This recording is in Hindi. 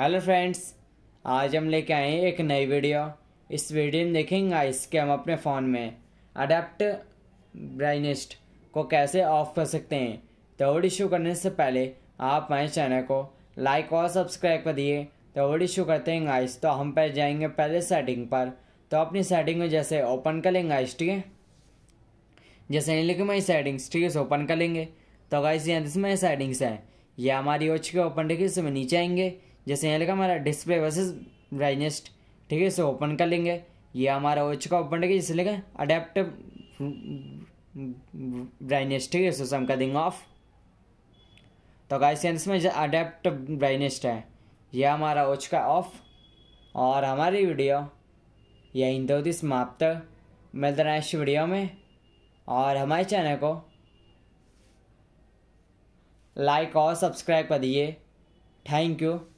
हेलो फ्रेंड्स आज हम लेके आए हैं एक नई वीडियो इस वीडियो में देखेंगे गाइस कि हम अपने फ़ोन में अडेप्ट ब्राइनिस्ट को कैसे ऑफ कर सकते हैं तो इशू करने से पहले आप हमारे चैनल को लाइक और सब्सक्राइब कर दिए तो इशू करते हैं गाइस तो हम पर जाएंगे पहले सेटिंग पर तो अपनी सेटिंग में जैसे ओपन कर लेंगे गाइस ठीक है जैसे लेकिन हमारी सेटिंग्स ठीक है ओपन कर लेंगे तो गाइस यहाँ जिसमें सेटिंग्स हैं ये हमारी ओच के ओपन ठीक है इसमें नीचे आएंगे जैसे यहाँ लिखा हमारा डिस्प्ले वर्सेस ब्राइटनेस्ट ठीक है इसे ओपन कर लेंगे ये हमारा ओच का ओपन है जिसे लिखा अडेप्ट ब्राइटनेस ठीक है इसे हम कर देंगे ऑफ तो गाइस में जो अडेप्ट ब्राइनेस्ट है यह हमारा ओच का ऑफ और हमारी वीडियो यहीं दो होती समाप्त मिलते नेक्स्ट वीडियो में और हमारे चैनल को लाइक और सब्सक्राइब कर दिए थैंक यू